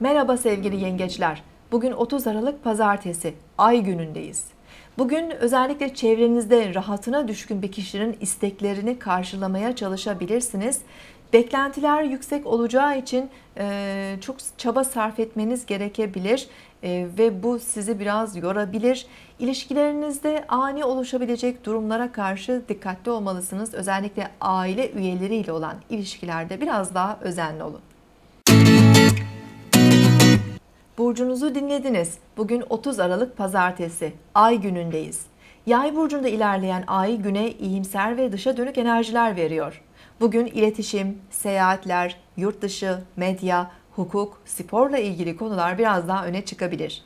Merhaba sevgili yengeçler. Bugün 30 Aralık Pazartesi, ay günündeyiz. Bugün özellikle çevrenizde rahatına düşkün bir kişinin isteklerini karşılamaya çalışabilirsiniz. Beklentiler yüksek olacağı için e, çok çaba sarf etmeniz gerekebilir e, ve bu sizi biraz yorabilir. İlişkilerinizde ani oluşabilecek durumlara karşı dikkatli olmalısınız. Özellikle aile üyeleriyle olan ilişkilerde biraz daha özenli olun. burcunuzu dinlediniz. Bugün 30 Aralık Pazartesi, ay günündeyiz. Yay burcunda ilerleyen ay güne iyimser ve dışa dönük enerjiler veriyor. Bugün iletişim, seyahatler, yurt dışı, medya, hukuk, sporla ilgili konular biraz daha öne çıkabilir.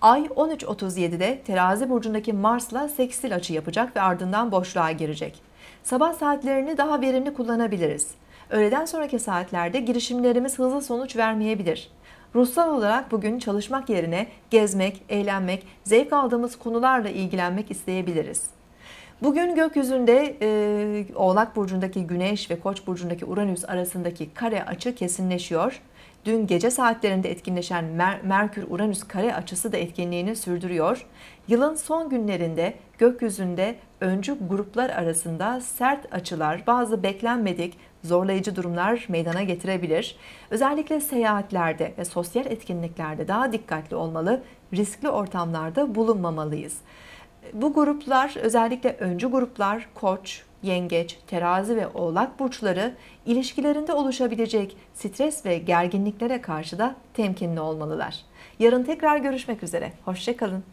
Ay 13.37'de terazi burcundaki Mars'la seksil açı yapacak ve ardından boşluğa girecek. Sabah saatlerini daha verimli kullanabiliriz. Öğleden sonraki saatlerde girişimlerimiz hızlı sonuç vermeyebilir. Ruhsal olarak bugün çalışmak yerine gezmek, eğlenmek, zevk aldığımız konularla ilgilenmek isteyebiliriz. Bugün gökyüzünde e, Oğlak Burcu'ndaki Güneş ve Koç Burcu'ndaki Uranüs arasındaki kare açı kesinleşiyor. Dün gece saatlerinde etkinleşen Mer Merkür-Uranüs kare açısı da etkinliğini sürdürüyor. Yılın son günlerinde gökyüzünde öncü gruplar arasında sert açılar, bazı beklenmedik, zorlayıcı durumlar meydana getirebilir. Özellikle seyahatlerde ve sosyal etkinliklerde daha dikkatli olmalı, riskli ortamlarda bulunmamalıyız. Bu gruplar özellikle öncü gruplar koç, yengeç, terazi ve oğlak burçları ilişkilerinde oluşabilecek stres ve gerginliklere karşı da temkinli olmalılar. Yarın tekrar görüşmek üzere. Hoşçakalın.